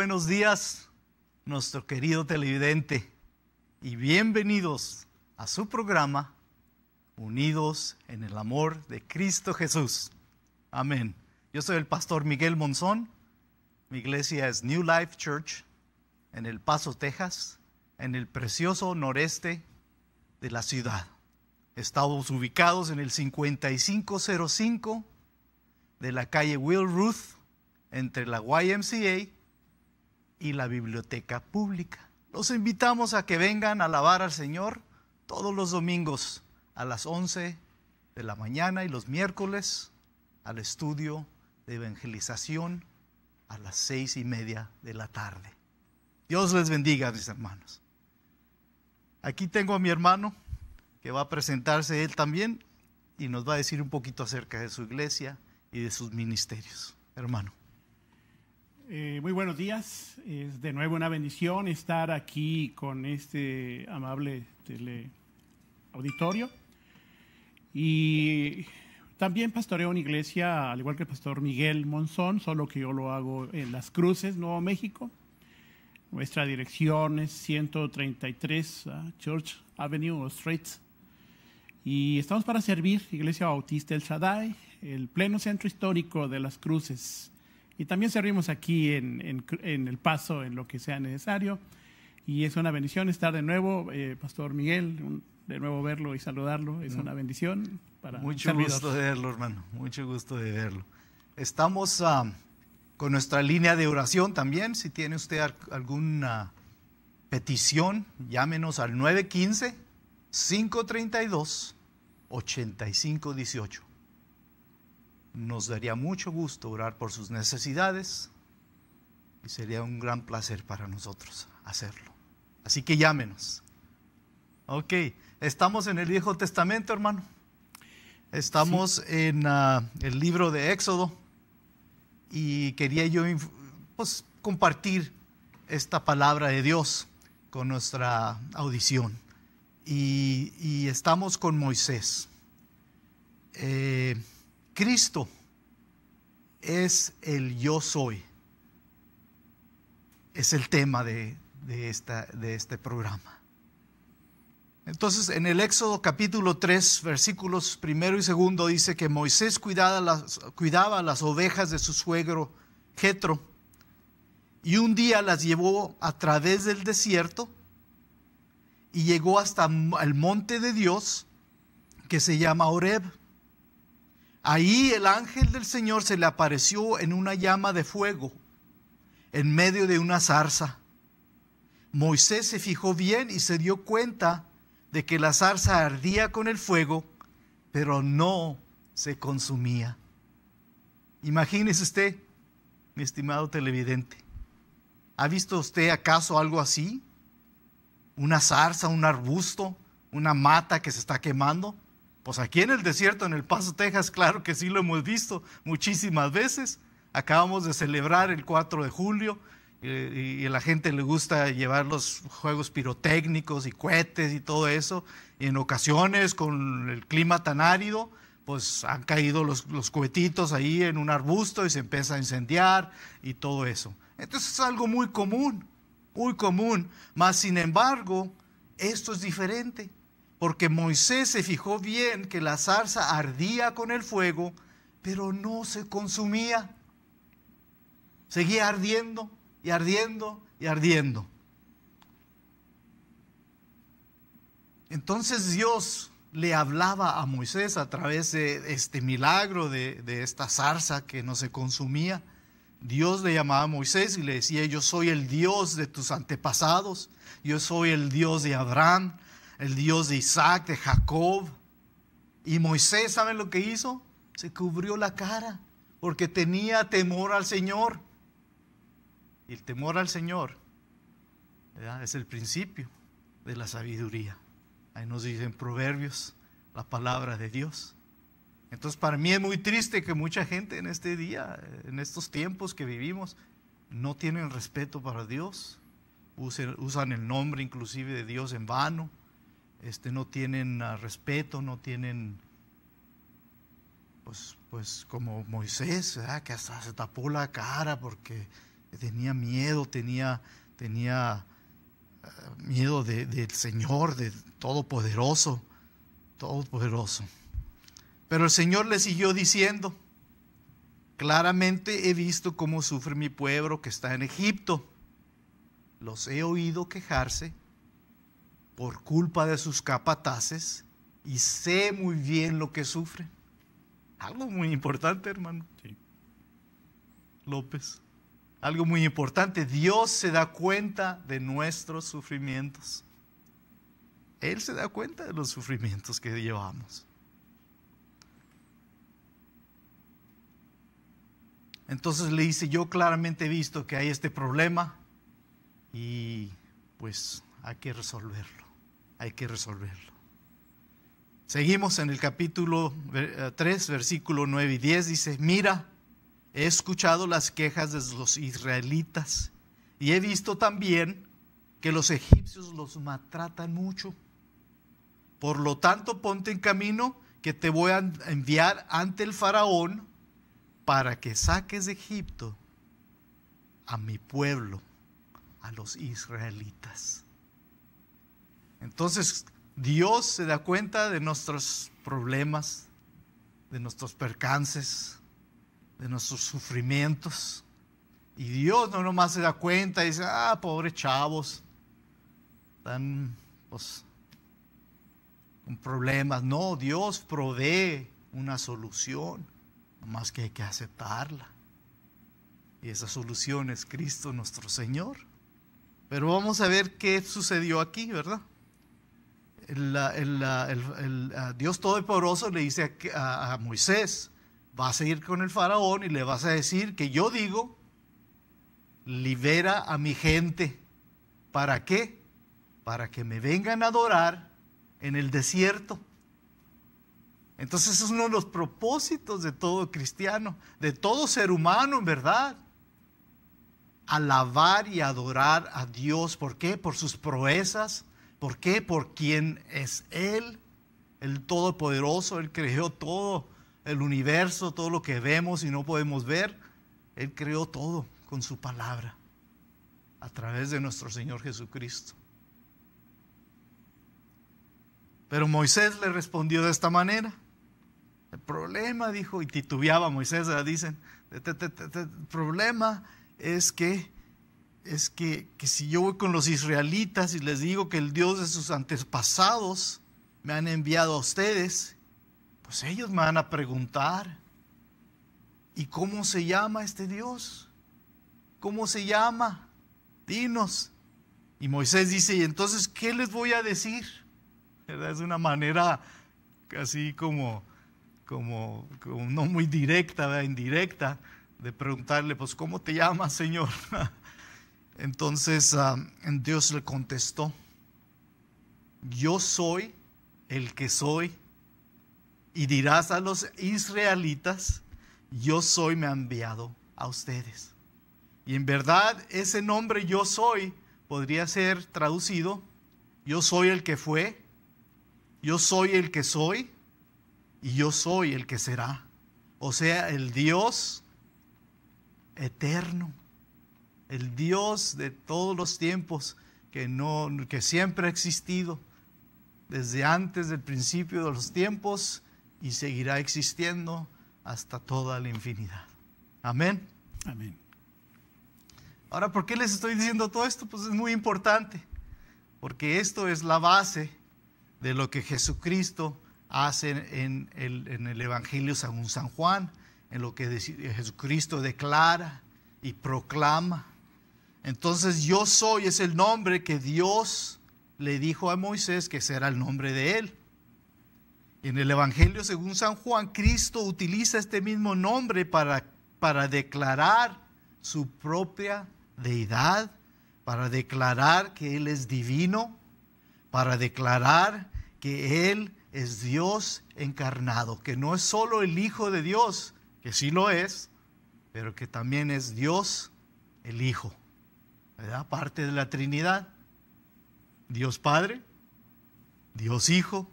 buenos días, nuestro querido televidente, y bienvenidos a su programa Unidos en el Amor de Cristo Jesús. Amén. Yo soy el pastor Miguel Monzón. Mi iglesia es New Life Church en El Paso, Texas, en el precioso noreste de la ciudad. Estamos ubicados en el 5505 de la calle Will Ruth entre la YMCA y la biblioteca pública. Los invitamos a que vengan a alabar al Señor todos los domingos a las 11 de la mañana y los miércoles al estudio de evangelización a las seis y media de la tarde. Dios les bendiga, mis hermanos. Aquí tengo a mi hermano que va a presentarse él también y nos va a decir un poquito acerca de su iglesia y de sus ministerios. Hermano. Eh, muy buenos días. Es de nuevo una bendición estar aquí con este amable auditorio. Y también pastoreo una iglesia, al igual que el pastor Miguel Monzón, solo que yo lo hago en Las Cruces, Nuevo México. Nuestra dirección es 133 ah, Church Avenue o Street. Y estamos para servir Iglesia Bautista El Shaddai, el pleno centro histórico de Las Cruces. Y también servimos aquí en, El Paso, en lo que sea necesario. Y es una bendición estar de nuevo, eh, Pastor Miguel, de nuevo verlo y saludarlo. Es una bendición para Mucho gusto de verlo, hermano. Mucho gusto de verlo. Estamos ah, con nuestra línea de oración también. Si tiene usted alguna petición, llámenos al 915 532 8518. Nos daría mucho gusto orar por sus necesidades y sería un gran placer para nosotros hacerlo. Así que llámenos. Ok, estamos en el Viejo Testamento, hermano. Estamos en ah, el libro de Éxodo y quería yo pues, compartir esta palabra de Dios con nuestra audición. Y, y estamos con Moisés. Eh, Cristo es el yo soy. Es el tema de, esta, de este programa. Entonces, en el Éxodo capítulo 3, versículos primero y segundo, dice que Moisés cuidaba las, cuidaba las ovejas de su suegro Jetro y un día las llevó a través del desierto y llegó hasta el monte de Dios que se llama Oreb. Ahí el ángel del Señor se le apareció en una llama de fuego, en medio de una zarza. Moisés se fijó bien y se dio cuenta de que la zarza ardía con el fuego, pero no se consumía. Imagínese usted, mi estimado televidente, ¿ha visto usted acaso algo así? ¿Una zarza, un arbusto, una mata que se está quemando? Pues aquí en el desierto, en El Paso, Texas, claro que sí lo hemos visto muchísimas veces. Acabamos de celebrar el 4 de julio eh, y a la gente le gusta llevar los juegos pirotécnicos y cohetes y todo eso. Y en ocasiones, con el clima tan árido, pues han caído los, los cohetitos ahí en un arbusto y se empieza a incendiar y todo eso. Entonces es algo muy común, muy común. Mas, sin embargo, esto es diferente porque Moisés se fijó bien que la zarza ardía con el fuego, pero no se consumía. Seguía ardiendo y ardiendo y ardiendo. Entonces Dios le hablaba a Moisés a través de este milagro de, esta zarza que no se consumía. Dios le llamaba a Moisés y le decía, yo soy el Dios de tus antepasados, yo soy el Dios de Abraham, el Dios de Isaac, de Jacob. Y Moisés, ¿saben lo que hizo? Se cubrió la cara porque tenía temor al Señor. Y el temor al Señor es el principio de la sabiduría. Ahí nos dicen proverbios, la palabra de Dios. Entonces para mí es muy triste que mucha gente en este día, en estos tiempos que vivimos, no tienen respeto para Dios, usan el nombre inclusive de Dios en vano, este, no tienen ah, respeto, no tienen, pues, pues como Moisés, que hasta se tapó la cara porque tenía miedo, tenía, tenía eh, miedo del de, de Señor, de Todopoderoso, Todopoderoso. Pero el Señor le siguió diciendo, claramente he visto cómo sufre mi pueblo que está en Egipto. Los he oído quejarse por culpa de sus capataces y sé muy bien lo que sufren. Algo muy importante, hermano. López. Algo muy importante. Dios se da cuenta de nuestros sufrimientos. Él se da cuenta de los sufrimientos que llevamos. Entonces le dice, yo claramente he visto que hay este problema y pues hay que resolverlo hay que resolverlo. Seguimos en el capítulo 3, eh, versículo 9 y 10. Dice, mira, he escuchado las quejas de los israelitas y he visto también que los egipcios los maltratan mucho. Por lo tanto, ponte en camino que te voy a enviar ante el faraón para que saques de Egipto a mi pueblo, a los israelitas. Entonces Dios se da cuenta de nuestros problemas, de nuestros percances, de nuestros sufrimientos. Y Dios no nomás se da cuenta y dice, ah, pobres chavos, están pues, con problemas. No, Dios provee una solución, nomás que hay que aceptarla. Y esa solución es Cristo nuestro Señor. Pero vamos a ver qué sucedió aquí, ¿verdad? el, Dios Todopoderoso le dice a, Moisés, vas a ir con el faraón y le vas a decir que yo digo, libera a mi gente. ¿Para qué? Para que me vengan a adorar en el desierto. Entonces es uno de los propósitos de todo cristiano, de todo ser humano, en verdad. Alabar y adorar a Dios. ¿Por qué? Por sus proezas, ¿Por qué? Por quien es Él, el Todopoderoso, Él creó todo el universo, todo lo que vemos y no podemos ver. Él creó todo con su palabra, a través de nuestro Señor Jesucristo. Pero Moisés le respondió de esta manera. El problema, dijo, y titubeaba Moisés, dicen, el problema es que es que, si yo voy con los israelitas y les digo que el Dios de sus antepasados me han enviado a ustedes, pues ellos me van a preguntar, ¿y cómo se llama este Dios? ¿Cómo se llama? Dinos. Y Moisés dice, ¿y entonces qué les voy a decir? Es una manera así como, como, no muy directa, indirecta, de preguntarle, pues, ¿cómo te llamas, Señor? Entonces ah, Dios le contestó, yo soy el que soy. Y dirás a los israelitas, yo soy me ha enviado a ustedes. Y en verdad ese nombre yo soy podría ser traducido, yo soy el que fue, yo soy el que soy y yo soy el que será. O sea, el Dios eterno el Dios de todos los tiempos que, no, que siempre ha existido desde antes del principio de los tiempos y seguirá existiendo hasta toda la infinidad. Amén. Amén. Ahora, ¿por qué les estoy diciendo todo esto? Pues es muy importante, porque esto es la base de lo que Jesucristo hace en el, en el Evangelio según San Juan, en lo que Jesucristo declara y proclama entonces yo soy es el nombre que Dios le dijo a Moisés que será el nombre de él. En el Evangelio según San Juan, Cristo utiliza este mismo nombre para, para declarar su propia deidad, para declarar que Él es divino, para declarar que Él es Dios encarnado, que no es solo el Hijo de Dios, que sí lo es, pero que también es Dios el Hijo. ¿verdad? Parte de la Trinidad. Dios Padre, Dios Hijo,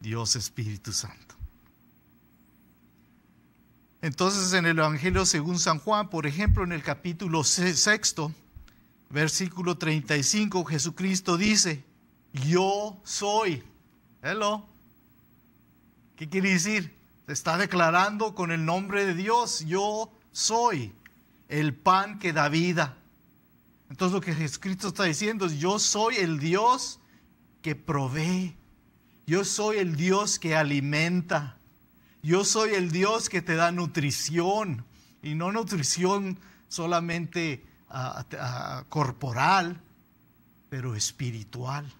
Dios Espíritu Santo. Entonces en el Evangelio según San Juan, por ejemplo, en el capítulo sexto, versículo 35, Jesucristo dice, yo soy. Hello. ¿Qué quiere decir? Se está declarando con el nombre de Dios, yo soy el pan que da vida. Entonces lo que Jesucristo está diciendo es, yo soy el Dios que provee, yo soy el Dios que alimenta, yo soy el Dios que te da nutrición, y no nutrición solamente ah, ah, corporal, pero espiritual.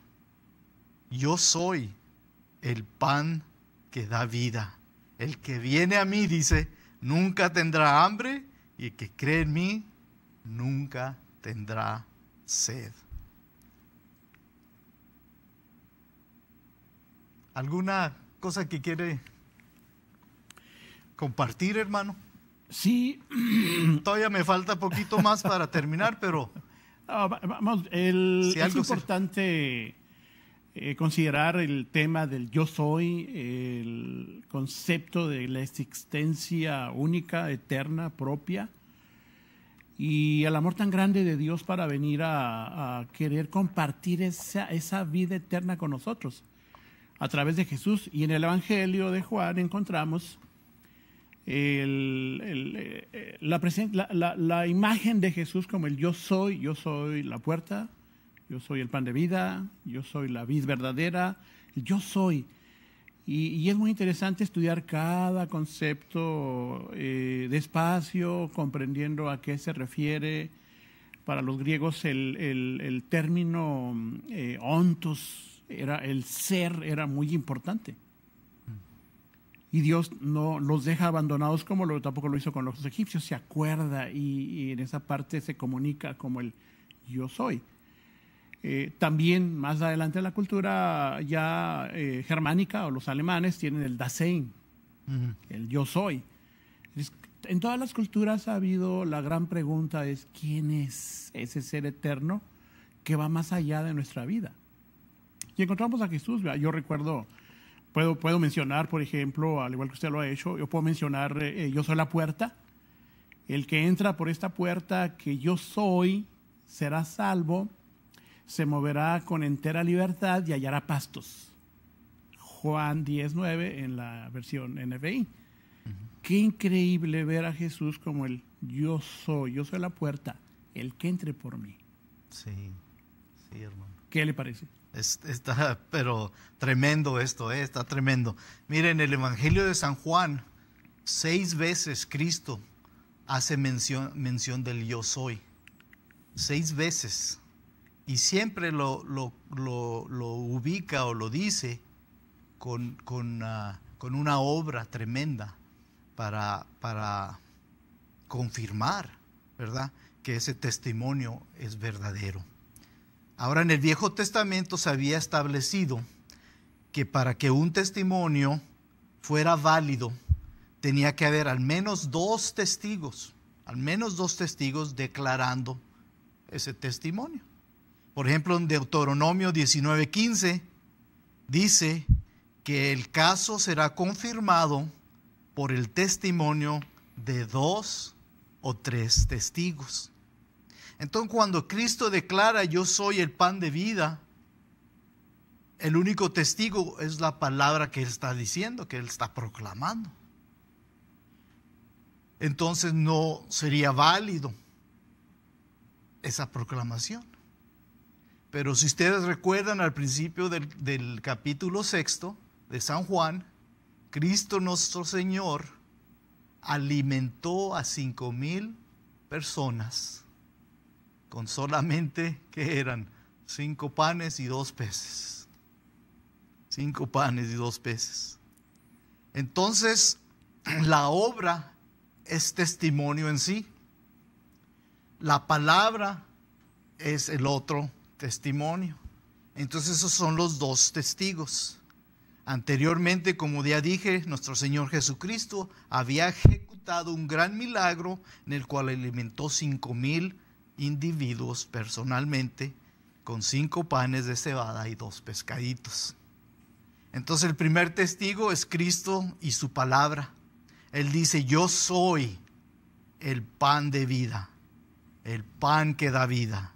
Yo soy el pan que da vida. El que viene a mí, dice, nunca tendrá hambre, y el que cree en mí, nunca tendrá sed. ¿Alguna cosa que quiere compartir, hermano? Sí. Todavía me falta poquito más para terminar, pero... Ah, vamos, es importante eh, considerar el tema del yo soy, el concepto de la existencia única, eterna, propia, y el amor tan grande de Dios para venir a, querer compartir esa, esa, vida eterna con nosotros a través de Jesús. Y en el Evangelio de Juan encontramos eh, eh, la, imagen de Jesús como el yo soy, yo soy la puerta, yo soy el pan de vida, yo soy la vid verdadera, yo soy. Y, es muy interesante estudiar cada concepto de eh, despacio, comprendiendo a qué se refiere. Para los griegos el, término eh, ontos, era, el ser, era muy importante. Y Dios no los deja abandonados como lo, tampoco lo hizo con los egipcios, se acuerda y en esa parte se comunica como el yo soy. Eh, también más adelante en la cultura ya eh, germánica o los alemanes tienen el Dasein, el yo soy. En todas las culturas ha habido la gran pregunta es quién es ese ser eterno que va más allá de nuestra vida. Y encontramos a Jesús. Yo recuerdo, puedo, puedo mencionar, por ejemplo, al igual que usted lo ha hecho, yo puedo mencionar, eh, yo soy la puerta. El que entra por esta puerta que yo soy será salvo se moverá con entera libertad y hallará pastos. Juan 19 en la versión NFI. Qué increíble ver a Jesús como el yo soy, yo soy la puerta, el que entre por mí. Sí, sí, hermano. ¿Qué le parece? está, pero tremendo esto, eh, está tremendo. Miren, el Evangelio de San Juan, seis veces Cristo hace mención, mención del yo soy. Seis veces y siempre lo, ubica o lo dice con, ah, con una obra tremenda para, para confirmar, ¿verdad? Que ese testimonio es verdadero. Ahora en el Viejo Testamento se había establecido que para que un testimonio fuera válido tenía que haber al menos dos testigos, al menos dos testigos declarando ese testimonio. Por ejemplo, en Deuteronomio 19:15 dice que el caso será confirmado por el testimonio de dos o tres testigos. Entonces cuando Cristo declara yo soy el pan de vida, el único testigo es la palabra que Él está diciendo, que Él está proclamando. Entonces no sería válido esa proclamación. Pero si ustedes recuerdan al principio del, del capítulo sexto de San Juan, Cristo nuestro Señor alimentó a cinco mil personas con solamente que eran cinco panes y dos peces. Cinco panes y dos peces. Entonces, la obra es testimonio en sí. La palabra es el otro testimonio. Entonces esos son los dos testigos. Anteriormente, como ya dije, nuestro Señor Jesucristo había ejecutado un gran milagro en el cual alimentó cinco mil individuos personalmente con cinco panes de cebada y dos pescaditos. Entonces el primer testigo es Cristo y su palabra. Él dice, yo soy el pan de vida, el pan que da vida.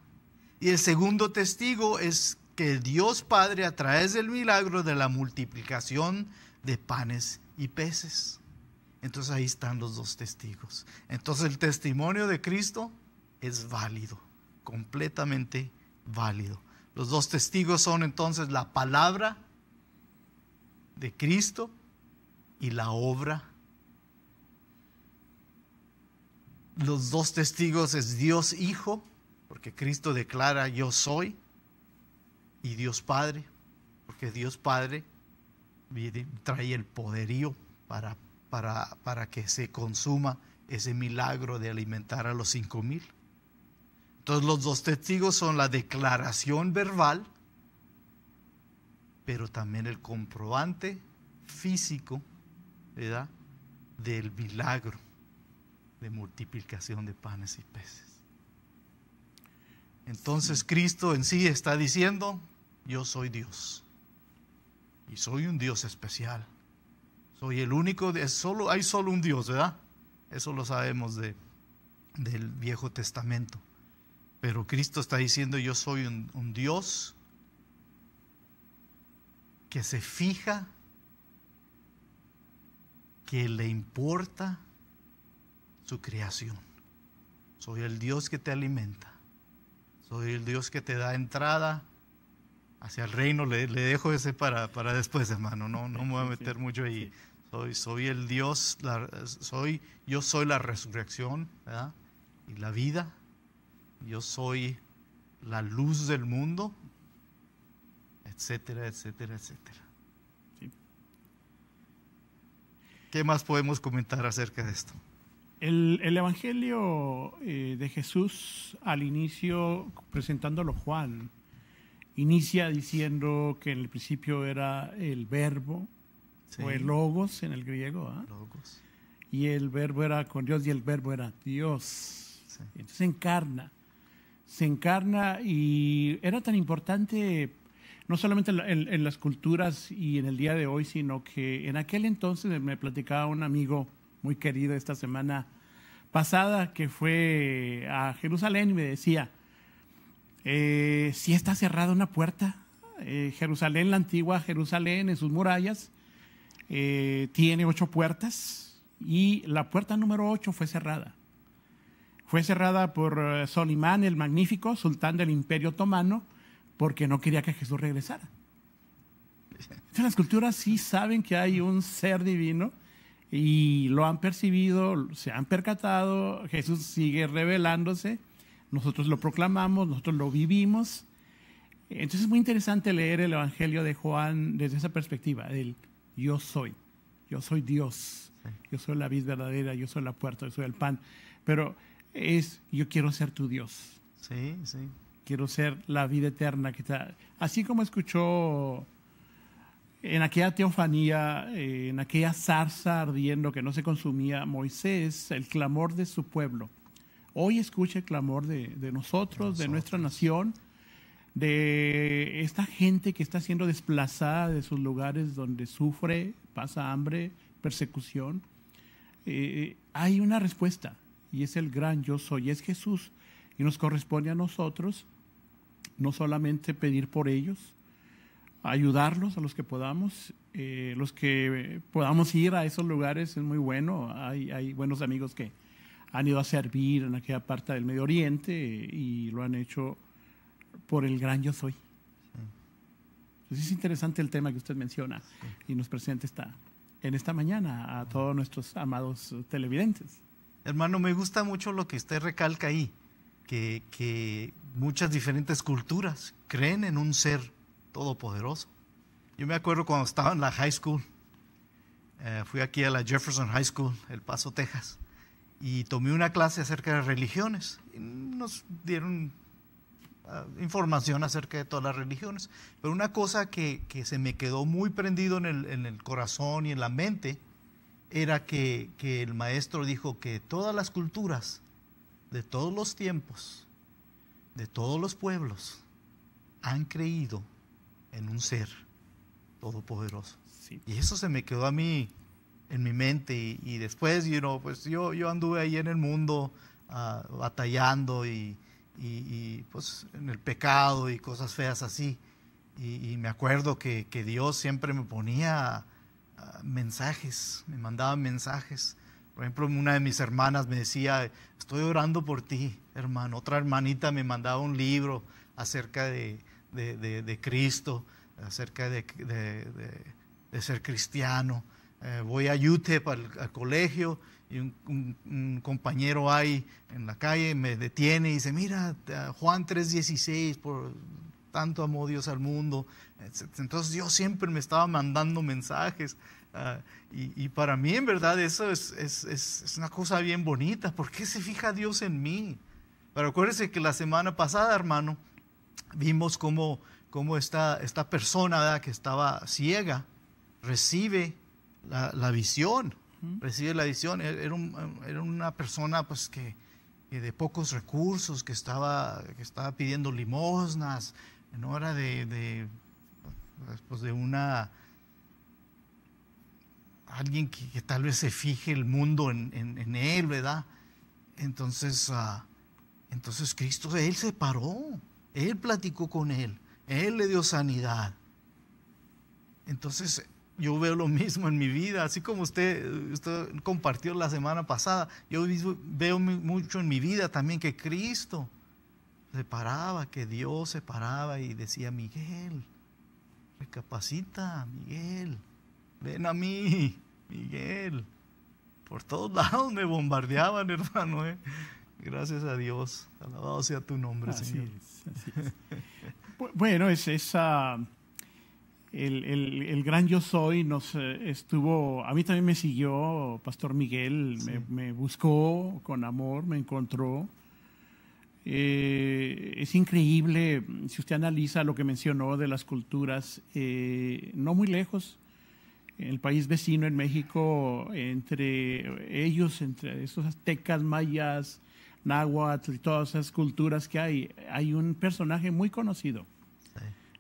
Y el segundo testigo es que Dios Padre a través del milagro de la multiplicación de panes y peces. Entonces ahí están los dos testigos. Entonces el testimonio de Cristo es válido, completamente válido. Los dos testigos son entonces la palabra de Cristo y la obra. Los dos testigos es Dios Hijo porque Cristo declara yo soy y Dios Padre, porque Dios Padre trae el poderío para, para, que se consuma ese milagro de alimentar a los cinco mil. Entonces los dos testigos son la declaración verbal, pero también el comprobante físico del milagro de multiplicación de panes y peces. Entonces Cristo en sí está diciendo, yo soy Dios. Y soy un Dios especial. Soy el único, de, solo, hay solo un Dios, ¿verdad? Eso lo sabemos de, del Viejo Testamento. Pero Cristo está diciendo, yo soy un, un Dios que se fija, que le importa su creación. Soy el Dios que te alimenta soy el Dios que te da entrada hacia el reino. Le, dejo ese para, para después, hermano. No, no me voy a meter mucho ahí. Soy, soy el Dios, soy, yo soy la resurrección y la vida. Yo soy la luz del mundo, etcétera, etcétera, etcétera. ¿Qué más podemos comentar acerca de esto? El, Evangelio eh, de Jesús al inicio, presentándolo Juan, inicia diciendo que en el principio era el verbo, o el logos en el griego. ¿ah? Y el verbo era con Dios y el verbo era Dios. Entonces se encarna, se encarna y era tan importante no solamente en, las culturas y en el día de hoy, sino que en aquel entonces me platicaba un amigo muy querido esta semana pasada que fue a Jerusalén y me decía, eh, si está cerrada una puerta, eh, Jerusalén, la antigua Jerusalén, en sus murallas, eh, tiene ocho puertas y la puerta número ocho fue cerrada. Fue cerrada por Solimán el Magnífico, sultán del Imperio Otomano, porque no quería que Jesús regresara. las culturas sí saben que hay un ser divino y lo han percibido, se han percatado, Jesús sigue revelándose, nosotros lo proclamamos, nosotros lo vivimos. Entonces es muy interesante leer el Evangelio de Juan desde esa perspectiva, del yo soy, yo soy Dios, yo soy la vid verdadera, yo soy la puerta, yo soy el pan, pero es yo quiero ser tu Dios. Sí, sí. Quiero ser la vida eterna que está. Así como escuchó en aquella teofanía, eh, en aquella zarza ardiendo que no se consumía, Moisés, el clamor de su pueblo. Hoy escucha el clamor de, nosotros, de nuestra nación, de esta gente que está siendo desplazada de sus lugares donde sufre, pasa hambre, persecución. Eh, hay una respuesta y es el gran yo soy, es Jesús. Y nos corresponde a nosotros no solamente pedir por ellos, ayudarlos a los que podamos. Eh, los que podamos ir a esos lugares es muy bueno. Hay, hay, buenos amigos que han ido a servir en aquella parte del Medio Oriente y lo han hecho por el gran yo soy. Pues es interesante el tema que usted menciona y nos presenta esta, en esta mañana a todos nuestros amados televidentes. Hermano, me gusta mucho lo que usted recalca ahí, que, que muchas diferentes culturas creen en un ser todopoderoso. Yo me acuerdo cuando estaba en la high school, eh, fui aquí a la Jefferson High School, El Paso, Texas, y tomé una clase acerca de religiones. nos dieron eh, información acerca de todas las religiones. Pero una cosa que, se me quedó muy prendido en el, corazón y en la mente era que, que el maestro dijo que todas las culturas, de todos los tiempos, de todos los pueblos, han creído en un ser todopoderoso. Y eso se me quedó a mí en mi mente y, después, you know, pues yo, yo anduve ahí en el mundo ah, batallando y, pues en el pecado y cosas feas así. Y, me acuerdo que, que, Dios siempre me ponía ah, mensajes, me mandaba mensajes. Por ejemplo, una de mis hermanas me decía, estoy orando por ti, hermano. Otra hermanita me mandaba un libro acerca de, de, Cristo, acerca de, ser cristiano. Eh, voy a UTEP al, colegio y un, compañero ahí en la calle me detiene y dice, mira, Juan 3:16, por tanto amó Dios al mundo. Entonces Dios siempre me estaba mandando mensajes. Ah, y, para mí en verdad eso es, es, una cosa bien bonita. ¿Por qué se fija Dios en mí? Pero acuérdense que la semana pasada, hermano, vimos cómo, cómo esta, persona que estaba ciega recibe la, visión, recibe la visión. E, era, una persona pues, que, de pocos recursos, que estaba, que estaba pidiendo limosnas, en era de, de, pues, de una alguien que, tal vez se fije el mundo en, él, ¿verdad? Entonces, ah, entonces Cristo, él se paró, él platicó con él, él le dio sanidad. Entonces, yo veo lo mismo en mi vida, así como usted, compartió la semana pasada, yo veo mucho en mi vida también que Cristo se paraba, que Dios se paraba y decía, Miguel, recapacita, Miguel, ven a mí, Miguel. Por todos lados me bombardeaban, hermano. ¿eh? Gracias a Dios. Alabado sea tu nombre, Señor. bueno, es esa. El, gran yo soy nos eh, estuvo, a mí también me siguió Pastor Miguel, me, buscó con amor, me encontró. Eh, es increíble, si usted analiza lo que mencionó de las culturas, eh, no muy lejos, en el país vecino, en México, entre ellos, entre esos aztecas, mayas, náhuatl y todas esas culturas que hay, hay un personaje muy conocido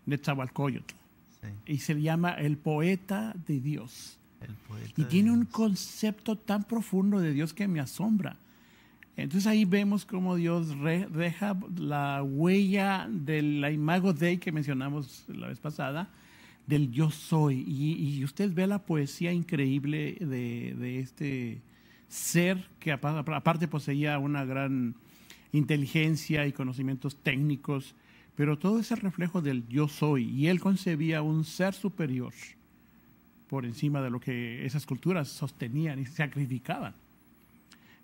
de Chabalcoyotl. Y se llama el poeta de Dios. y tiene un concepto tan profundo de Dios que me asombra. Entonces ahí vemos cómo Dios deja la huella de la imago Dei que mencionamos la vez pasada, del yo soy. Y, usted ve la poesía increíble de este ser que aparte poseía una gran inteligencia y conocimientos técnicos, pero todo ese reflejo del yo soy y él concebía un ser superior por encima de lo que esas culturas sostenían y sacrificaban.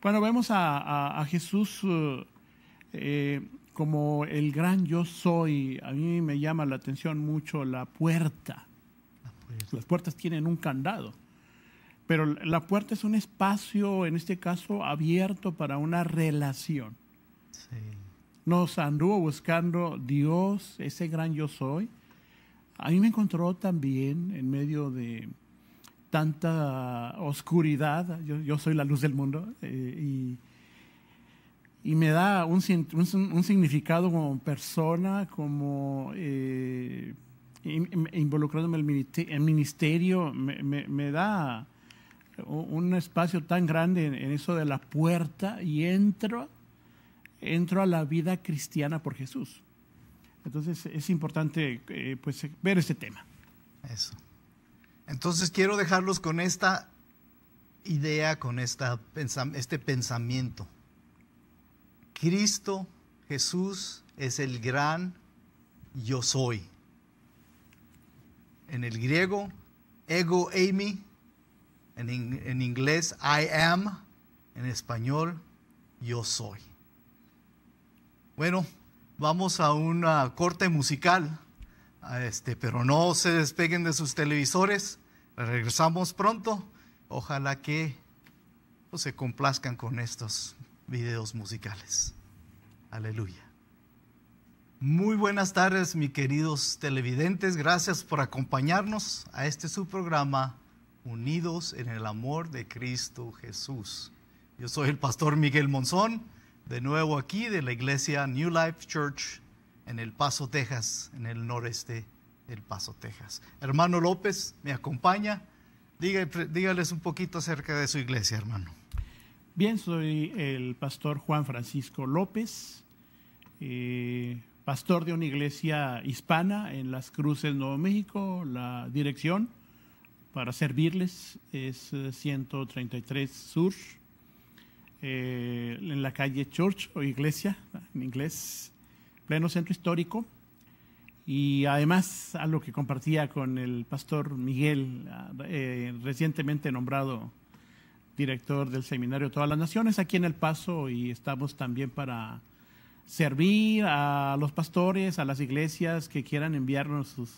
Cuando vemos a, Jesús uh, eh, como el gran yo soy, a mí me llama la atención mucho La puerta. Las puertas tienen un candado. Pero la puerta es un espacio, en este caso, abierto para una relación. Nos anduvo buscando Dios, ese gran yo soy. A mí me encontró también en medio de tanta oscuridad. Yo, soy la luz del mundo. Eh, y, me da un, un, significado como persona, como... Eh, involucrándome en el ministerio, me da un espacio tan grande en eso de la puerta y entro, entro a la vida cristiana por Jesús. Entonces es importante eh, pues, ver este tema. Eso. Entonces quiero dejarlos con esta idea, con esta, este pensamiento. Cristo Jesús es el gran yo soy. En el griego, ego eimi en, inglés, I am. En español, yo soy. Bueno, vamos a una corte musical. Este, pero no se despeguen de sus televisores. Regresamos pronto. Ojalá que pues, se complazcan con estos videos musicales. Aleluya. Muy buenas tardes, mis queridos televidentes. Gracias por acompañarnos a este su programa unidos en el amor de Cristo Jesús. Yo soy el pastor Miguel Monzón, de nuevo aquí de la iglesia New Life Church en El Paso, Texas, en el noreste del Paso, Texas. Hermano López me acompaña. dígales un poquito acerca de su iglesia, hermano. Bien, soy el pastor Juan Francisco López, eh, pastor de una iglesia hispana en Las Cruces, Nuevo México, la dirección para servirles. Es 133 eh, Sur, eh, en la calle Church o Iglesia, en inglés, pleno centro histórico. Y además, algo que compartía con el pastor Miguel, eh, recientemente nombrado director del Seminario de Todas las Naciones, aquí en El Paso, y estamos también para servir a los pastores, a las iglesias que quieran enviarnos sus...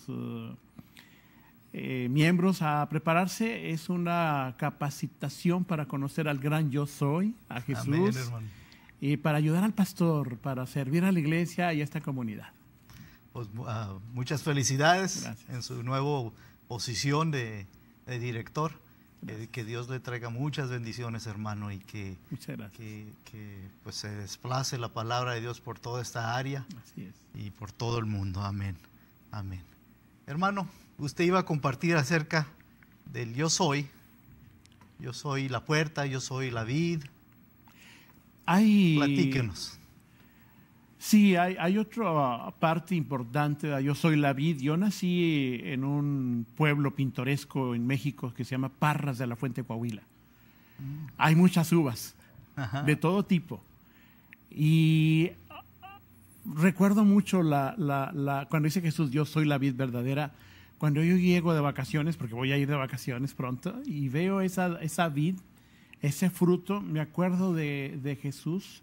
Eh, miembros a prepararse. Es una capacitación para conocer al gran yo soy, a Jesús, y para ayudar al pastor, para servir a la iglesia y a esta comunidad. Pues, ah, muchas felicidades en su nueva posición de, director. que Dios le traiga muchas bendiciones, hermano, y que, pues, se desplace la palabra de Dios por toda esta área y por todo el mundo. Amén. Amén. Hermano, usted iba a compartir acerca del yo soy. Yo soy la puerta, yo soy la vid. Hay, Platíquenos. Sí, hay, otra parte importante. De yo soy la vid. Yo nací en un pueblo pintoresco en México que se llama Parras de la Fuente Coahuila. Mm. Hay muchas uvas de todo tipo. Y recuerdo mucho la, cuando dice Jesús, yo soy la vid verdadera cuando yo llego de vacaciones, porque voy a ir de vacaciones pronto, y veo esa, esa vid, ese fruto, me acuerdo de, de Jesús.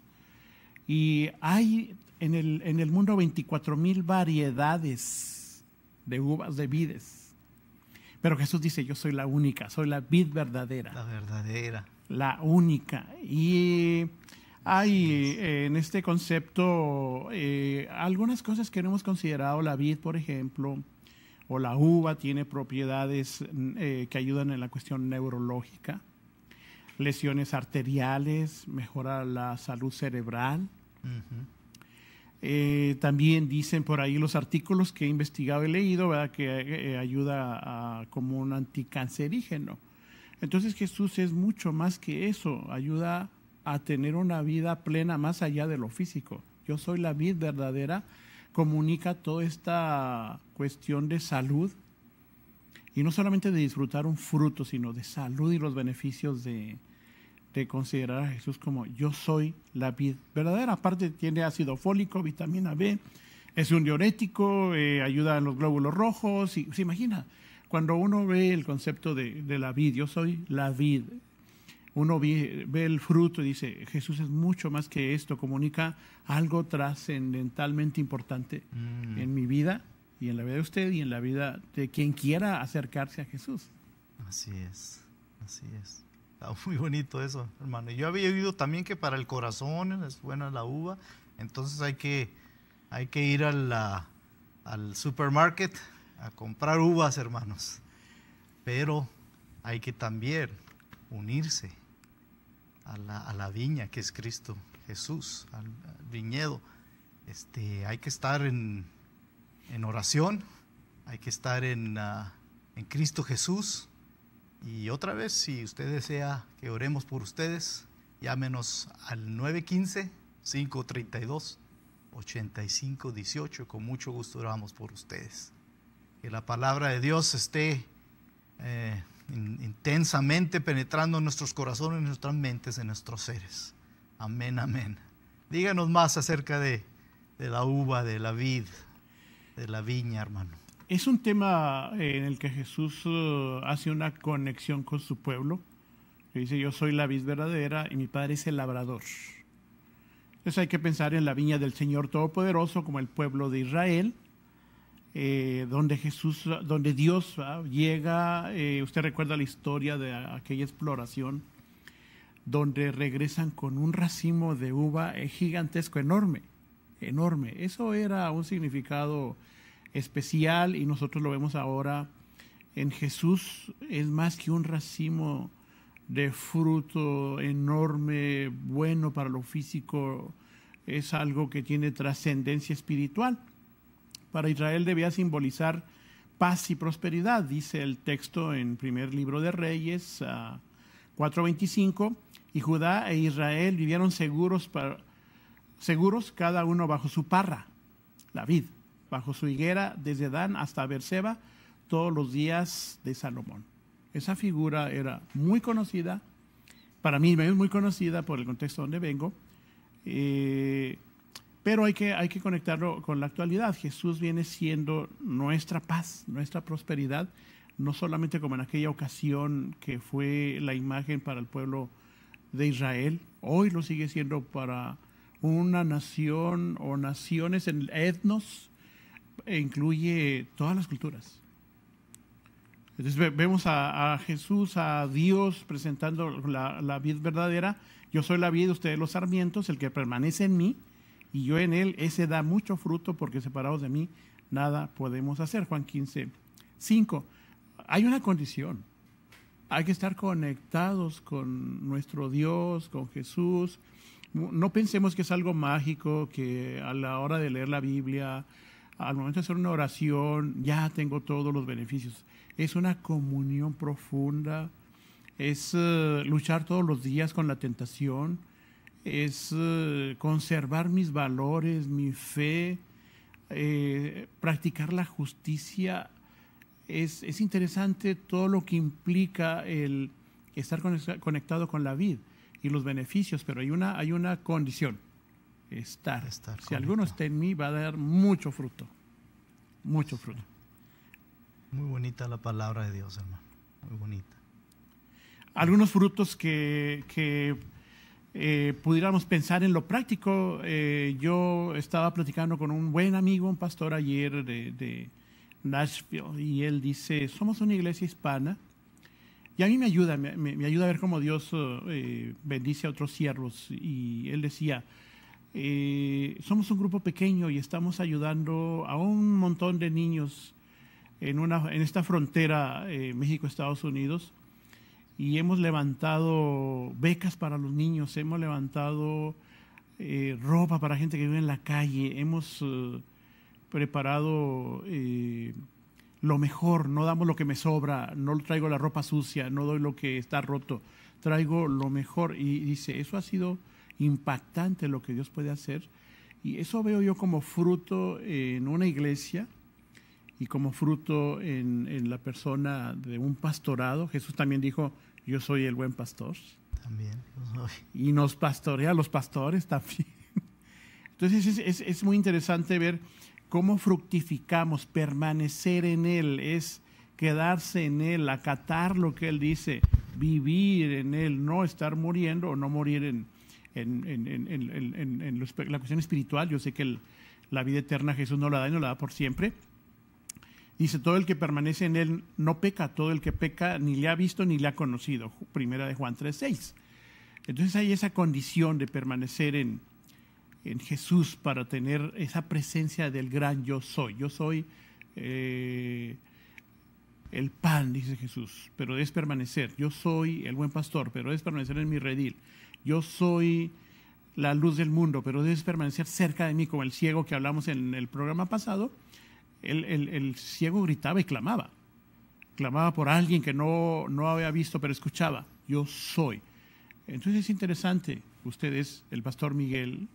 Y hay en el, en el mundo 24 mil variedades de uvas, de vides. Pero Jesús dice, yo soy la única, soy la vid verdadera. La verdadera. La única. Y hay eh, en este concepto eh, algunas cosas que no hemos considerado, la vid, por ejemplo, o la uva tiene propiedades mm, eh, que ayudan en la cuestión neurológica, lesiones arteriales, mejora la salud cerebral. Eh, también dicen por ahí los artículos que he investigado y leído, ¿verdad? que eh, ayuda como un anticancerígeno. Entonces Jesús es mucho más que eso, ayuda a tener una vida plena más allá de lo físico. Yo soy la vida verdadera comunica toda esta cuestión de salud y no solamente de disfrutar un fruto, sino de salud y los beneficios de, considerar a Jesús como yo soy la vid verdadera. Aparte tiene ácido fólico, vitamina B, es un diurético, eh, ayuda en los glóbulos rojos. Y, ¿Se imagina? Cuando uno ve el concepto de, de la vid, yo soy la vid, uno ve, el fruto y dice, Jesús es mucho más que esto, comunica algo trascendentalmente importante mm. en mi vida y en la vida de usted y en la vida de quien quiera acercarse a Jesús. Así es, así es. Está muy bonito eso, hermano. Yo había oído también que para el corazón es buena la uva, entonces hay que, hay que ir al supermarket a comprar uvas, hermanos. Pero hay que también unirse a la, viña que es Cristo Jesús, al, viñedo. Este, hay que estar en, oración, hay que estar ah, en, Cristo Jesús. Y otra vez, si usted desea que oremos por ustedes, llámenos al 915-532-8518. Con mucho gusto oramos por ustedes. Que la palabra de Dios esté eh, intensamente penetrando nuestros corazones, en nuestras mentes, en nuestros seres. Amén, amén. Díganos más acerca de, de la uva, de la vid, de la viña, hermano. Es un tema eh, en el que Jesús eh, hace una conexión con su pueblo. dice, yo soy la vid verdadera y mi padre es el labrador. Entonces hay que pensar en la viña del Señor Todopoderoso como el pueblo de Israel, eh, donde Jesús, donde Dios llega, eh, usted recuerda la historia de aquella exploración, donde regresan con un racimo de uva eh, gigantesco, enorme, enorme. Eso era un significado especial y nosotros lo vemos ahora en Jesús, es más que un racimo de fruto enorme, bueno para lo físico, es algo que tiene trascendencia espiritual. Para Israel debía simbolizar paz y prosperidad, dice el texto en primer libro de Reyes 4.25, ah, y Judá e Israel vivieron seguros, seguros cada uno bajo su parra, la vid, bajo su higuera desde Dan hasta Berseba, todos los días de Salomón. Esa figura era muy conocida, para mí es muy conocida por el contexto donde vengo, eh, pero hay que, hay que conectarlo con la actualidad. Jesús viene siendo nuestra paz, nuestra prosperidad, no solamente como en aquella ocasión que fue la imagen para el pueblo de Israel, hoy lo sigue siendo para una nación o naciones en etnos, e incluye todas las culturas. Entonces vemos a, Jesús, a Dios presentando la, la vid verdadera. Yo soy la vid, ustedes los sarmientos, el que permanece en mí y yo en él, ese da mucho fruto porque separados de mí nada podemos hacer. Juan 15, cinco, Hay una condición. Hay que estar conectados con nuestro Dios, con Jesús. No pensemos que es algo mágico, que a la hora de leer la Biblia, al momento de hacer una oración, ya tengo todos los beneficios. Es una comunión profunda, es eh, luchar todos los días con la tentación, es eh, conservar mis valores, mi fe, eh, practicar la justicia. Es, interesante todo lo que implica el estar conectado con la vida y los beneficios, pero hay una, hay una condición, estar. si alguno está en mí, va a dar mucho fruto, mucho fruto. Muy bonita la palabra de Dios, hermano, muy bonita. Algunos frutos que eh, pudiéramos pensar en lo práctico. Eh, yo estaba platicando con un buen amigo, un pastor ayer de, Nashville, y él dice, somos una iglesia hispana, y a mí me ayuda, me, ayuda a ver cómo Dios eh, bendice a otros siervos. Y él decía, somos un grupo pequeño y estamos ayudando a un montón de niños en, una, en esta frontera México-Estados Unidos y hemos levantado becas para los niños, hemos levantado eh, ropa para gente que vive en la calle, hemos eh, preparado eh, lo mejor, no damos lo que me sobra, no traigo la ropa sucia, no doy lo que está roto, traigo lo mejor. Y dice, eso ha sido impactante lo que Dios puede hacer. Y eso veo yo como fruto en una iglesia y como fruto en, la persona de un pastorado. Jesús también dijo, yo soy el buen pastor. También. Y nos pastorea los pastores también. Entonces es, muy interesante ver cómo fructificamos, permanecer en Él, es quedarse en Él, acatar lo que Él dice, vivir en Él, no estar muriendo o no morir en, la cuestión espiritual. Yo sé que la vida eterna Jesús no la da y no la da por siempre, Dice, todo el que permanece en él no peca, todo el que peca ni le ha visto ni le ha conocido. Primera de Juan 3.6. Entonces hay esa condición de permanecer en, en Jesús para tener esa presencia del gran yo soy. Yo soy eh, el pan, dice Jesús, pero es permanecer. Yo soy el buen pastor, pero es permanecer en mi redil. Yo soy la luz del mundo, pero debes permanecer cerca de mí como el ciego que hablamos en el programa pasado, el, ciego gritaba y clamaba. Clamaba por alguien que no, había visto, pero escuchaba. Yo soy. Entonces es interesante. Usted es el pastor Miguel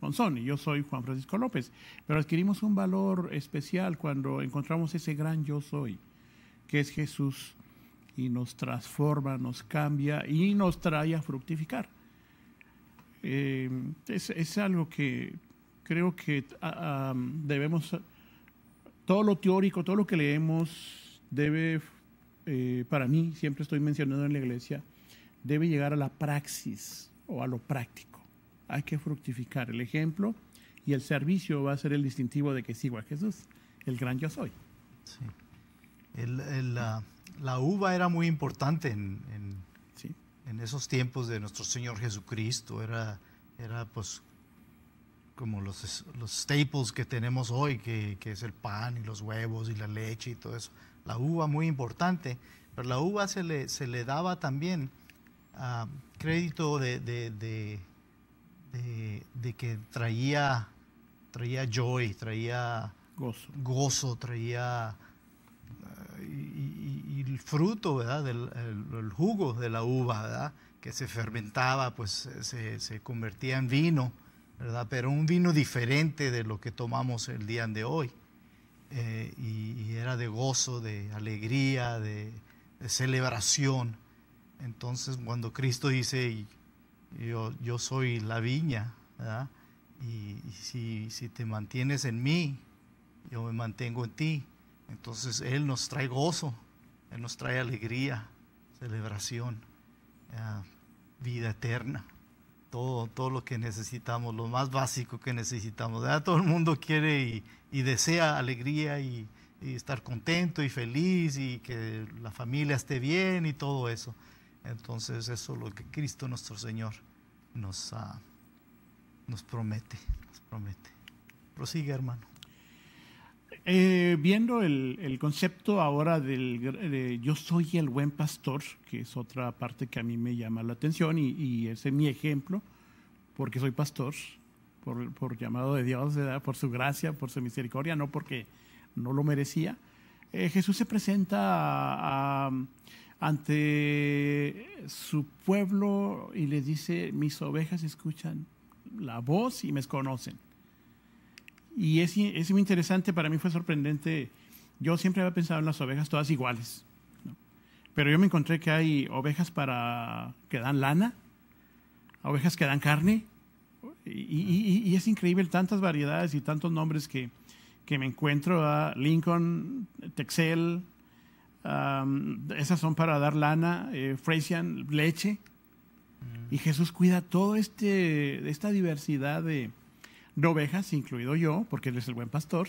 Monzón y yo soy Juan Francisco López. Pero adquirimos un valor especial cuando encontramos ese gran yo soy, que es Jesús, y nos transforma, nos cambia y nos trae a fructificar. Eh, es, algo que creo que ah, ah, debemos todo lo teórico, todo lo que leemos debe, eh, para mí, siempre estoy mencionando en la iglesia, debe llegar a la praxis o a lo práctico. Hay que fructificar el ejemplo y el servicio va a ser el distintivo de que sigo a Jesús, el gran yo soy. la, uva era muy importante en, esos tiempos de nuestro Señor Jesucristo. Era, era pues como los, los staples que tenemos hoy, que, es el pan y los huevos y la leche y todo eso. La uva muy importante, pero la uva se le, daba también ah, crédito de, que traía, traía joy, traía gozo, traía ah, y, el fruto, Del, el, jugo de la uva, que se fermentaba, pues se, se convertía en vino pero un vino diferente de lo que tomamos el día de hoy. Eh, y, era de gozo, de alegría, de, celebración. Entonces, cuando Cristo dice, yo, soy la viña, y, si, te mantienes en mí, yo me mantengo en ti. Entonces Él nos trae gozo, Él nos trae alegría, celebración, vida eterna todo, lo que necesitamos, lo más básico que necesitamos. Todo el mundo quiere y, desea alegría y, estar contento y feliz y que la familia esté bien y todo eso. Entonces eso es lo que Cristo nuestro Señor nos, ah, nos promete, nos promete. Prosigue hermano. Eh, viendo el, concepto ahora del de yo soy el buen pastor, que es otra parte que a mí me llama la atención y, ese es mi ejemplo, porque soy pastor, por, llamado de Dios, por su gracia, por su misericordia, no porque no lo merecía. Eh, Jesús se presenta ante su pueblo y les dice, mis ovejas escuchan la voz y me conocen. Y es, muy interesante, para mí fue sorprendente. Yo siempre había pensado en las ovejas todas iguales. Pero yo me encontré que hay ovejas para que dan lana, ovejas que dan carne. Y, es increíble tantas variedades y tantos nombres que, me encuentro. Lincoln, Texel, esas son para dar lana, eh, leche. Mm. Y Jesús cuida toda este, esta diversidad de, de ovejas, incluido yo, porque Él es el buen pastor.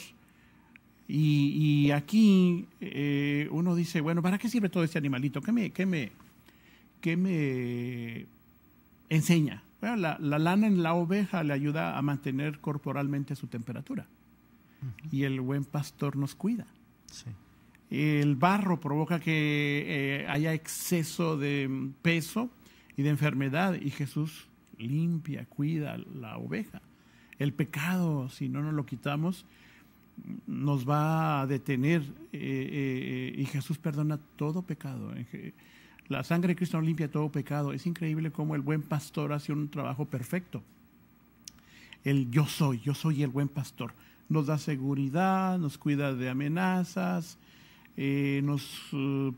Y, aquí eh, uno dice, bueno, ¿para qué sirve todo este animalito? ¿Qué me, qué me, me enseña? Bueno, la, lana en la oveja le ayuda a mantener corporalmente su temperatura. Y el buen pastor nos cuida. El barro provoca que eh, haya exceso de peso y de enfermedad. Y Jesús limpia, cuida la oveja el pecado, si no nos lo quitamos, nos va a detener. Eh, eh, eh, y Jesús perdona todo pecado. La sangre de Cristo limpia todo pecado. Es increíble cómo el buen pastor hace un trabajo perfecto. El yo soy, yo soy el buen pastor. Nos da seguridad, nos cuida de amenazas, nos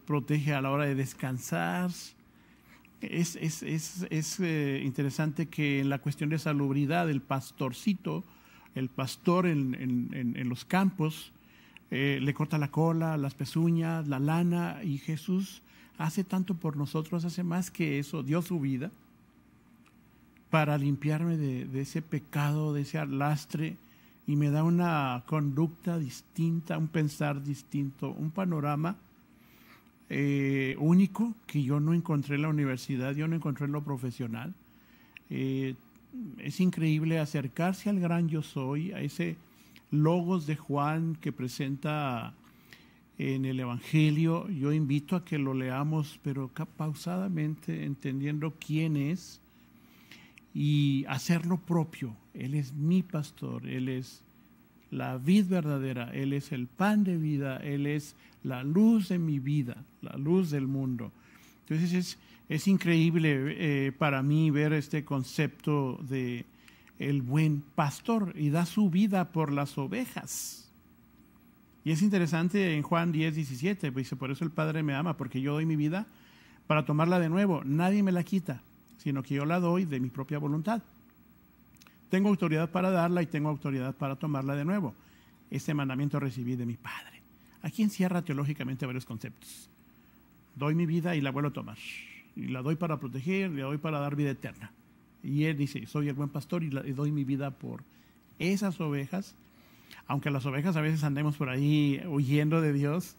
protege a la hora de descansar, es, eh, interesante que en la cuestión de salubridad, el pastorcito, el pastor en, en, los campos, eh, le corta la cola, las pezuñas, la lana, y Jesús hace tanto por nosotros, hace más que eso, dio su vida para limpiarme de, de ese pecado, de ese lastre, y me da una conducta distinta, un pensar distinto, un panorama eh, único que yo no encontré en la universidad, yo no encontré en lo profesional. Eh, es increíble acercarse al gran yo soy, a ese logos de Juan que presenta en el Evangelio. Yo invito a que lo leamos, pero pausadamente, entendiendo quién es y hacer lo propio. Él es mi pastor, Él es la vid verdadera, Él es el pan de vida, Él es la luz de mi vida, la luz del mundo. Entonces es, increíble eh, para mí ver este concepto de el buen pastor y da su vida por las ovejas. Y es interesante en Juan 10, 17, dice, por eso el Padre me ama, porque yo doy mi vida para tomarla de nuevo. Nadie me la quita, sino que yo la doy de mi propia voluntad. Tengo autoridad para darla y tengo autoridad para tomarla de nuevo. Este mandamiento recibí de mi Padre. Aquí encierra teológicamente varios conceptos. Doy mi vida y la vuelvo a tomar. Y la doy para proteger, la doy para dar vida eterna. Y él dice, soy el buen pastor y, doy mi vida por esas ovejas. Aunque las ovejas a veces andemos por ahí huyendo de Dios,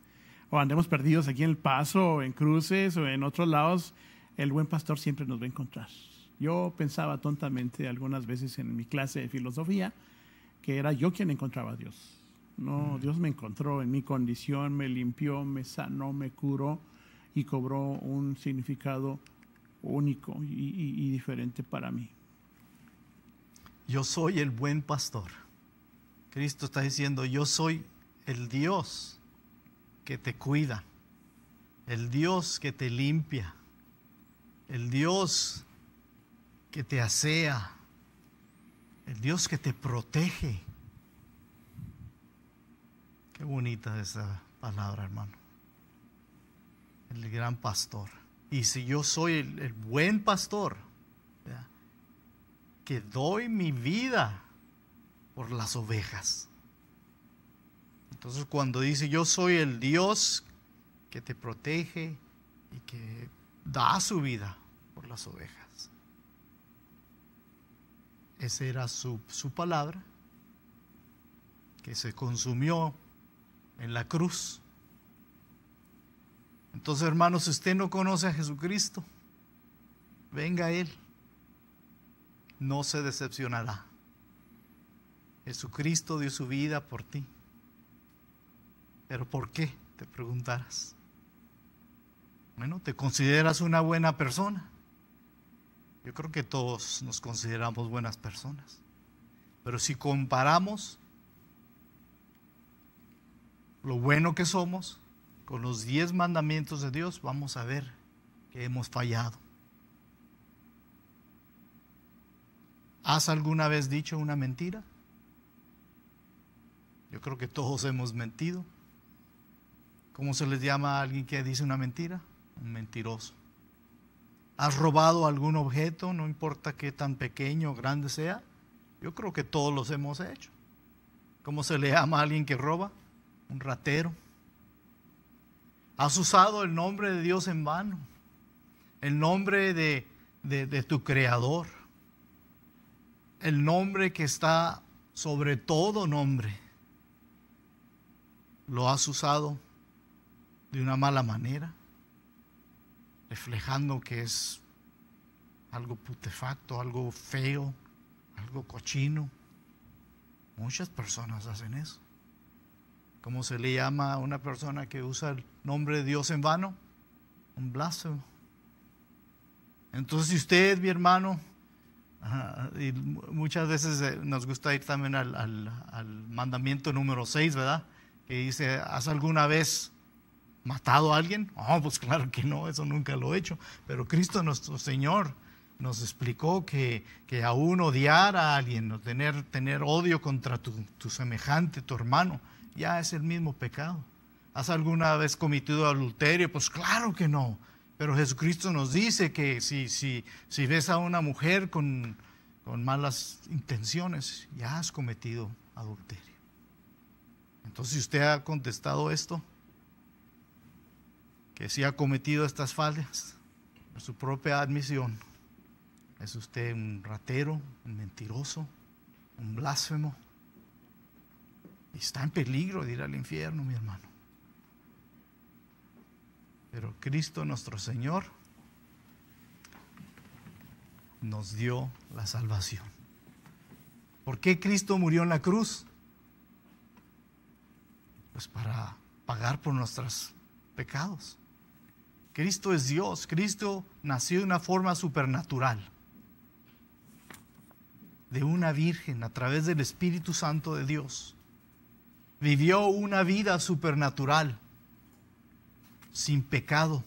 o andemos perdidos aquí en el paso, o en cruces, o en otros lados, el buen pastor siempre nos va a encontrar yo pensaba tontamente algunas veces en mi clase de filosofía que era yo quien encontraba a Dios. No, mm. Dios me encontró en mi condición, me limpió, me sanó, me curó y cobró un significado único y, y diferente para mí. Yo soy el buen pastor. Cristo está diciendo, yo soy el Dios que te cuida, el Dios que te limpia, el Dios que te asea, el Dios que te protege. Qué bonita esa palabra, hermano. El gran pastor. Y si yo soy el, buen pastor, que doy mi vida por las ovejas. Entonces cuando dice yo soy el Dios que te protege y que da su vida por las ovejas. Esa era su, palabra, que se consumió en la cruz. Entonces, hermanos, si usted no conoce a Jesucristo, venga Él. No se decepcionará. Jesucristo dio su vida por ti. Pero ¿por qué? Te preguntarás. Bueno, ¿te consideras una buena persona? Yo creo que todos nos consideramos buenas personas. Pero si comparamos lo bueno que somos con los diez mandamientos de Dios, vamos a ver que hemos fallado. ¿Has alguna vez dicho una mentira? Yo creo que todos hemos mentido. ¿Cómo se les llama a alguien que dice una mentira? Un mentiroso. ¿Has robado algún objeto, no importa qué tan pequeño o grande sea? Yo creo que todos los hemos hecho. ¿Cómo se le llama a alguien que roba? Un ratero. Has usado el nombre de Dios en vano, el nombre de, de tu creador, el nombre que está sobre todo nombre. Lo has usado de una mala manera reflejando que es algo putefacto, algo feo, algo cochino. Muchas personas hacen eso. ¿Cómo se le llama a una persona que usa el nombre de Dios en vano? Un blasfemo. Entonces, si usted, mi hermano, y muchas veces eh, nos gusta ir también al, al mandamiento número 6, ¿verdad? Que dice, haz alguna vez matado a alguien? No, pues claro que no, eso nunca lo he hecho. Pero Cristo nuestro Señor nos explicó que, que aún odiar a alguien, o tener, tener odio contra tu, semejante, tu hermano, ya es el mismo pecado. ¿Has alguna vez cometido adulterio? Pues claro que no. Pero Jesucristo nos dice que si, si, si ves a una mujer con, con malas intenciones, ya has cometido adulterio. Entonces, si usted ha contestado esto, que si ha cometido estas faldas por su propia admisión, es usted un ratero, un mentiroso, un blasfemo. Y está en peligro de ir al infierno, mi hermano. Pero Cristo nuestro Señor nos dio la salvación. ¿Por qué Cristo murió en la cruz? Pues para pagar por nuestros pecados. Cristo es Dios, Cristo nació de una forma supernatural, de una virgen a través del Espíritu Santo de Dios. Vivió una vida supernatural, sin pecado,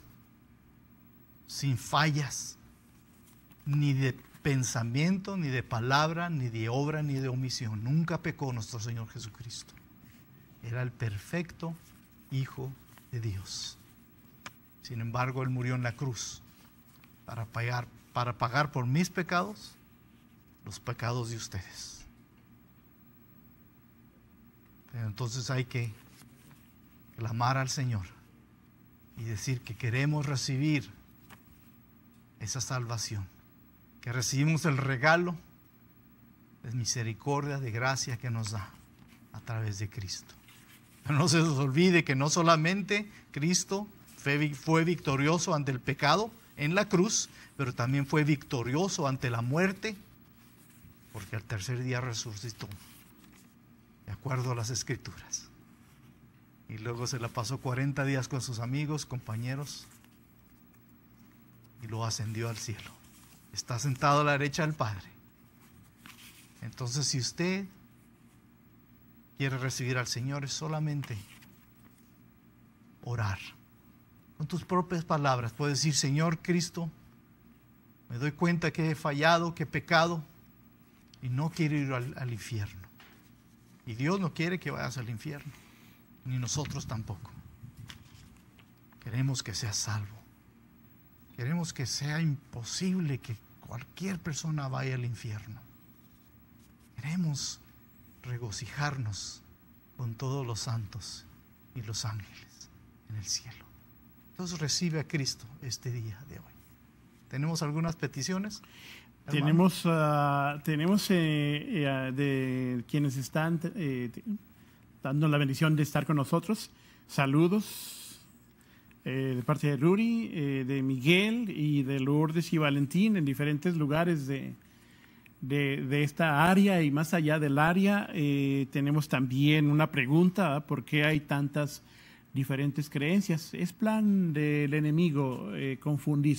sin fallas, ni de pensamiento, ni de palabra, ni de obra, ni de omisión. Nunca pecó nuestro Señor Jesucristo. Era el perfecto Hijo de Dios. Sin embargo, Él murió en la cruz para pagar, para pagar por mis pecados los pecados de ustedes. entonces hay que clamar al Señor y decir que queremos recibir esa salvación, que recibimos el regalo de misericordia, de gracia que nos da a través de Cristo. Pero no se nos olvide que no solamente Cristo fue, victorioso ante el pecado en la cruz, pero también fue victorioso ante la muerte, porque al tercer día resucitó, de acuerdo a las escrituras. Y luego se la pasó 40 días con sus amigos, compañeros, y lo ascendió al cielo. Está sentado a la derecha del Padre. Entonces, si usted quiere recibir al Señor, es solamente orar. Con tus propias palabras puedes decir, Señor Cristo, me doy cuenta que he fallado, que he pecado y no quiero ir al, infierno. Y Dios no quiere que vayas al infierno, ni nosotros tampoco. Queremos que seas salvo. Queremos que sea imposible que cualquier persona vaya al infierno. Queremos regocijarnos con todos los santos y los ángeles en el cielo recibe a Cristo este día de hoy. ¿Tenemos algunas peticiones? Tenemos, ah, tenemos eh, eh, ah, de quienes están eh, dando la bendición de estar con nosotros. Saludos de parte de Ruri, de Miguel y de Lourdes y Valentín en diferentes lugares de, de esta área y más allá del área. tenemos también una pregunta, ¿por qué hay tantas diferentes creencias. Es plan del enemigo eh, confundir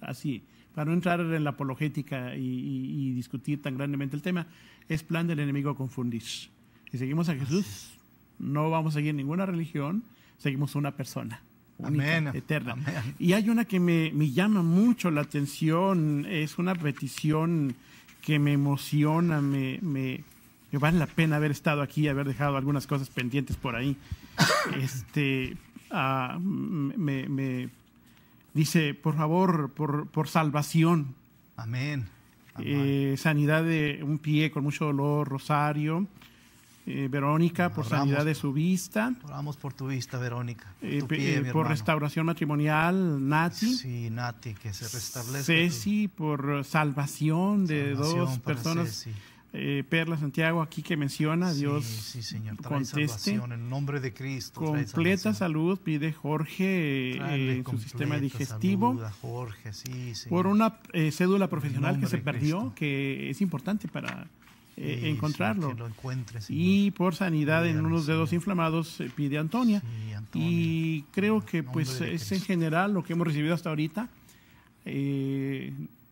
así, para no entrar en la apologética y, discutir tan grandemente el tema, es plan del enemigo confundir. Si seguimos a Jesús, no vamos a seguir ninguna religión, seguimos una persona. Amén. eterna. Y hay una que me, llama mucho la atención, es una petición que me emociona, me, vale la pena haber estado aquí, haber dejado algunas cosas pendientes por ahí. Este, ah, me, dice, por favor, por, por salvación. Amén. Eh, sanidad de un pie con mucho dolor, Rosario. Eh, Verónica, por sanidad de su vista. Oramos por tu vista, Verónica. Eh, por, restauración matrimonial, Nati. Sí, Nati, que se restablezca. Ceci, por salvación de dos personas. Eh, Perla Santiago aquí que menciona, Dios sí, señor. conteste. en nombre de Cristo. Completa salud, pide Jorge en eh, su sistema digestivo. Por una eh, cédula profesional que se perdió, que es importante para encontrarlo. y por sanidad en unos dedos inflamados pide Antonia. Y creo que pues es en general lo que hemos recibido hasta ahorita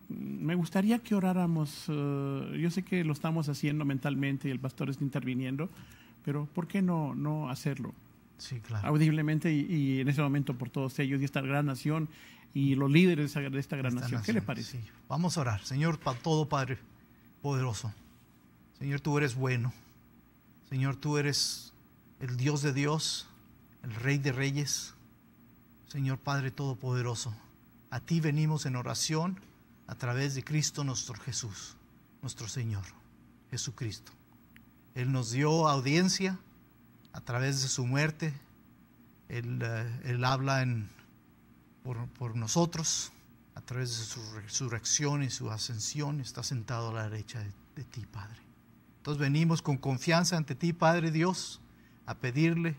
me gustaría que oráramos. Eh, yo sé que lo estamos haciendo mentalmente y el pastor está interviniendo, pero ¿por qué no, no hacerlo? Sí, claro. Audiblemente y, en ese momento por todos ellos y esta gran nación y los líderes de esta gran nación. ¿Qué le parece? Vamos a orar. Señor, para todo Padre poderoso. Señor, tú eres bueno. Señor, tú eres el Dios de Dios, el Rey de Reyes. Señor Padre Todopoderoso, a ti venimos en oración a través de Cristo nuestro Jesús, nuestro Señor, Jesucristo. Él nos dio audiencia a través de su muerte. Él, eh, habla por, nosotros a través de su resurrección y su ascensión. Está sentado a la derecha de, de ti, Padre. Entonces venimos con confianza ante ti, Padre Dios, a pedirle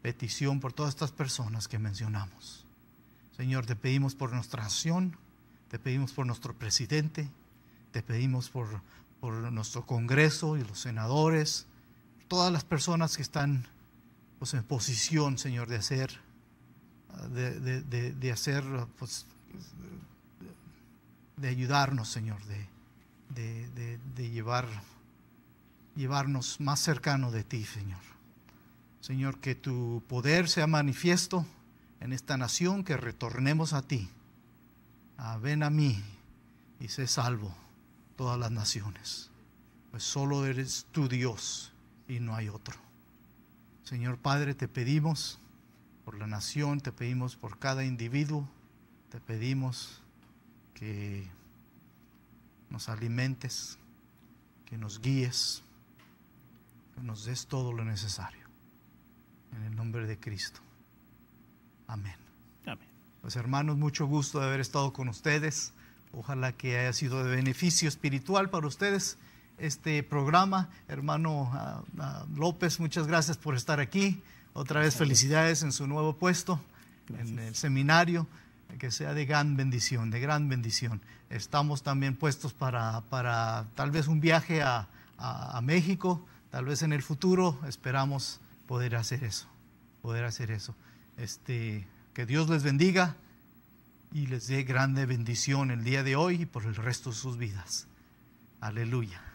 petición por todas estas personas que mencionamos. Señor, te pedimos por nuestra acción te pedimos por nuestro presidente, te pedimos por, por nuestro Congreso y los senadores, todas las personas que están pues, en posición, Señor, de hacer, de, hacer, pues, de ayudarnos, Señor, de, llevar, llevarnos más cercano de ti, Señor. Señor, que tu poder sea manifiesto en esta nación, que retornemos a ti Ah, ven a mí y sé salvo todas las naciones, pues solo eres tu Dios y no hay otro. Señor Padre, te pedimos por la nación, te pedimos por cada individuo, te pedimos que nos alimentes, que nos guíes, que nos des todo lo necesario. En el nombre de Cristo. Amén. Pues hermanos, mucho gusto de haber estado con ustedes. Ojalá que haya sido de beneficio espiritual para ustedes este programa. Hermano ah, ah, López, muchas gracias por estar aquí. Otra vez felicidades en su nuevo puesto, en el seminario. Que sea de gran bendición, de gran bendición. Estamos también puestos para, tal vez un viaje a, a México, tal vez en el futuro esperamos poder hacer eso, poder hacer eso. Este, que Dios les bendiga y les dé grande bendición el día de hoy y por el resto de sus vidas. Aleluya.